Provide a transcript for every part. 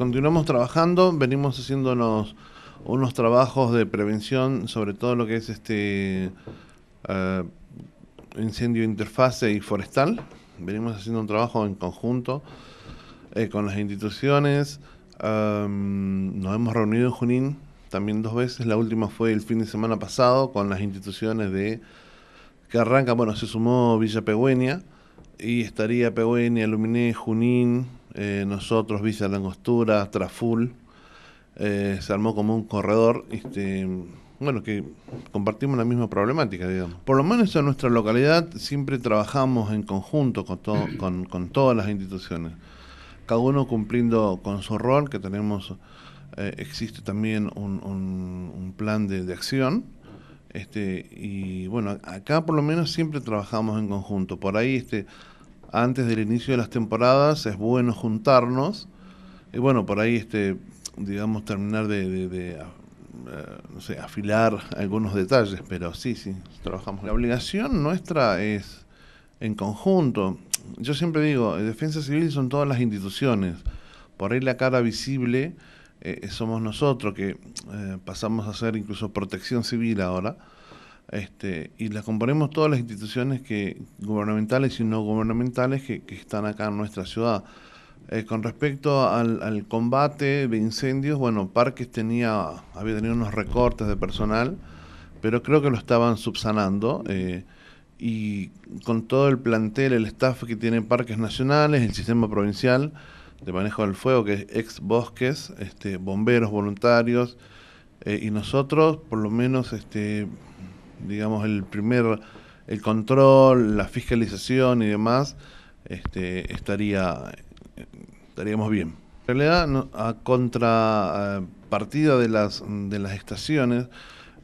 continuamos trabajando, venimos haciéndonos unos trabajos de prevención sobre todo lo que es este eh, incendio interfase y forestal. Venimos haciendo un trabajo en conjunto eh, con las instituciones. nos hemos reunido en Junín también dos veces. La última fue el fin de semana pasado con las instituciones de Carranca. Bueno, se sumó Villa Pehuenia y estaría Pehuenia, Luminé, Junín, eh, nosotros, Villa Langostura, Traful, eh, se armó como un corredor, este, bueno, que compartimos la misma problemática, digamos. Por lo menos en nuestra localidad siempre trabajamos en conjunto con, con, todas las instituciones, cada uno cumpliendo con su rol, que tenemos, eh, existe también un, plan de, acción, este, y bueno, acá por lo menos siempre trabajamos en conjunto. Por ahí este, antes del inicio de las temporadas es bueno juntarnos y bueno, por ahí, este, digamos, terminar de, ah, eh, afilar algunos detalles, pero sí, sí, trabajamos. La obligación nuestra es en conjunto. Yo siempre digo, eh, defensa civil son todas las instituciones. Por ahí la cara visible eh, somos nosotros, que pasamos a ser incluso protección civil ahora este, y las componemos todas las instituciones que, gubernamentales y no gubernamentales que, están acá en nuestra ciudad. Eh, con respecto al, combate de incendios, bueno, Parques tenía, había tenido unos recortes de personal, pero creo que lo estaban subsanando. Eh, y con todo el plantel, el staff que tiene Parques Nacionales, el sistema provincial de manejo del fuego, que es ex bosques, este, bomberos voluntarios, eh, y nosotros, por lo menos, este, digamos, el primer, el control, la fiscalización y demás, este, estaría, estaríamos bien. En realidad, a contrapartida de las, de las estaciones,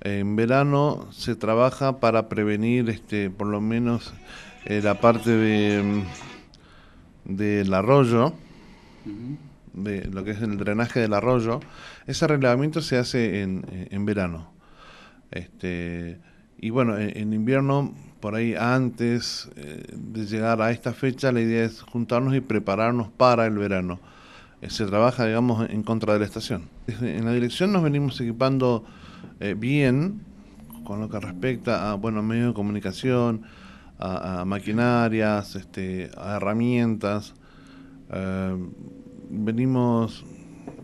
en verano se trabaja para prevenir, este, por lo menos, eh, la parte de mm, del arroyo, de lo que es el drenaje del arroyo, ese arreglamiento se hace en, en verano. Este, y bueno, en, invierno, por ahí antes eh, de llegar a esta fecha, la idea es juntarnos y prepararnos para el verano. Eh, se trabaja, digamos, en contra de la estación. en la dirección nos venimos equipando eh, bien con lo que respecta a bueno, medios de comunicación, a, maquinarias, este, a herramientas. venimos,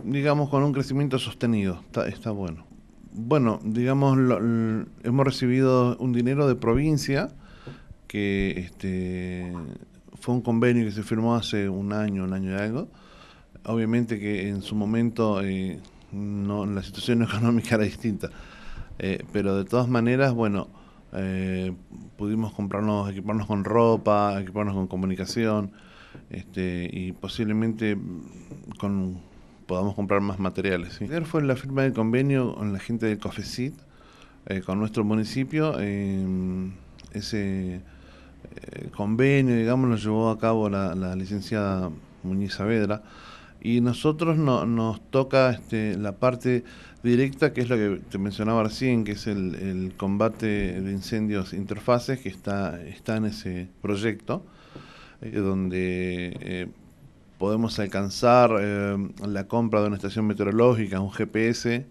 digamos, con un crecimiento sostenido. está bueno bueno, digamos, hemos recibido un dinero de provincia que este, fue un convenio que se firmó hace un año, un año y algo. Obviamente que en su momento eh, no, la situación económica era distinta, eh, pero de todas maneras, bueno, eh, pudimos comprarnos, equiparnos con ropa, equiparnos con comunicación, este, y posiblemente con podamos comprar más materiales. fue la firma del convenio con la gente del COFECIT, eh, con nuestro municipio. Em, ese eh, convenio, digamos, lo llevó a cabo la, licenciada Muñiz Saavedra. Y nosotros nos toca este, la parte directa, que es lo que te mencionaba recién, que es el, combate de incendios interfaces, que está, está en ese proyecto, eh, donde podemos alcanzar eh, la compra de una estación meteorológica, un GPS,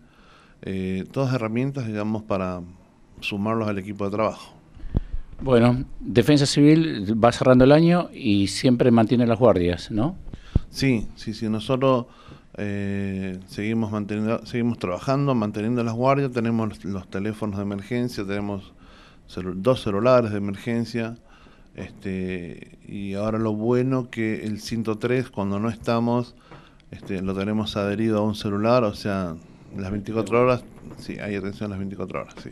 eh, todas herramientas, digamos, para sumarlos al equipo de trabajo. Bueno, Defensa Civil va cerrando el año y siempre mantiene las guardias, ¿no? Sí, sí, sí. Nosotros eh, seguimos manteniendo, seguimos trabajando, manteniendo las guardias. Tenemos los, teléfonos de emergencia, tenemos dos celulares de emergencia. Este, y ahora lo bueno que el 103, cuando no estamos, este, lo tenemos adherido a un celular, o sea, las 24 horas, sí, hay atención las 24 horas, sí.